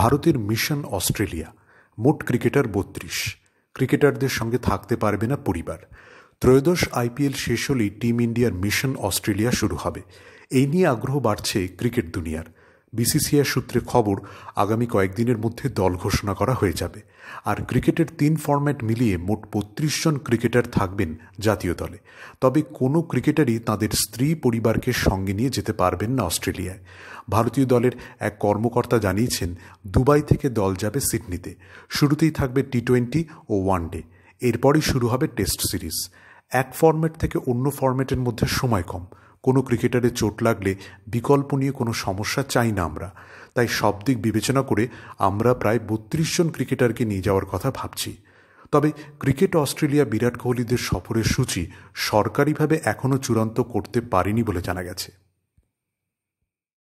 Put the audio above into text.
ভারতের mission Australia মোট cricketer বত্রিশ ক্রিকেটারদের সঙ্গে থাকতে পারবে না পরিবার ত্রয়োদশ আইপিএল শেষ হলেই টিম ইন্ডিয়ার মিশন অস্ট্রেলিয়া শুরু হবে এই নিয়ে আগ্রহ বাড়ছে ক্রিকেট দুনিয়ার বিসিসিআই সূত্রে খবর আগামী কয়েকদিনের মধ্যে দল ঘোষণা করা হয়ে যাবে আর ক্রিকেটের তিন ফর্ম্যাট মিলিয়ে মোট বত্রিশ জন ক্রিকেটার থাকবেন জাতীয় দলে তবে কোনো ক্রিকেটারই তাঁদের স্ত্রী পরিবারকে সঙ্গে নিয়ে যেতে পারবেন না অস্ট্রেলিয়ায় ভারতীয় দলের এক কর্মকর্তা জানিয়েছেন দুবাই থেকে দল যাবে সিডনিতে শুরুতেই থাকবে টি টোয়েন্টি ও ডে এরপরই শুরু হবে টেস্ট সিরিজ এক ফর্ম্যাট থেকে অন্য ফর্ম্যাটের মধ্যে সময় কম কোনো ক্রিকেটারের চোট লাগলে বিকল্প নিয়ে কোনো সমস্যা চাই না আমরা তাই সব দিক বিবেচনা করে আমরা প্রায় বত্রিশ জন ক্রিকেটারকে নিয়ে যাওয়ার কথা ভাবছি তবে ক্রিকেট অস্ট্রেলিয়া বিরাট কোহলিদের সফরের সূচি সরকারিভাবে এখনও চূড়ান্ত করতে পারেনি বলে জানা গেছে